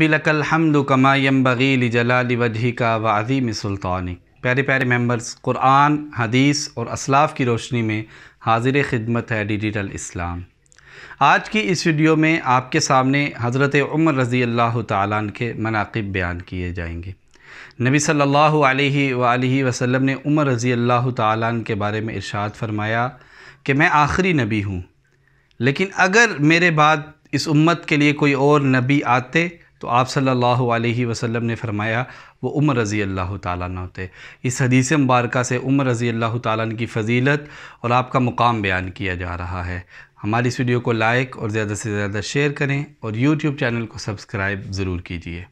رب لک الحمد کما یم بغیل جلال وجہ کا واضی میں سلطانی پیارے پیارے ممبرز قرآن حدیث اور اسلاف کی روشنی میں حاضر خدمت ہے ڈیجیٹل اسلام آج کی اس ویڈیو میں آپ کے سامنے حضرت عمر رضی اللہ تعالیٰ کے مناقب بیان کیے جائیں گے نبی صلی اللہ علیہ وآلہ وسلم نے عمر رضی اللہ تعالیٰ کے بارے میں ارشاد فرمایا کہ میں آخری نبی ہوں لیکن اگر میرے بعد اس امت کے لیے کوئی اور نبی آتے तो आप सल्लल्लाहु अलैहि वसल्लम ने फरमाया वो उम्र रज़ी अल्लाह ताला थे इस हदीस मुबारक से उम्र रज़ी अल्लाह ताला की फ़जीलत और आपका मुकाम बयान किया जा रहा है हमारी इस वीडियो को लाइक और ज़्यादा से ज़्यादा शेयर करें और यूट्यूब चैनल को सब्सक्राइब ज़रूर कीजिए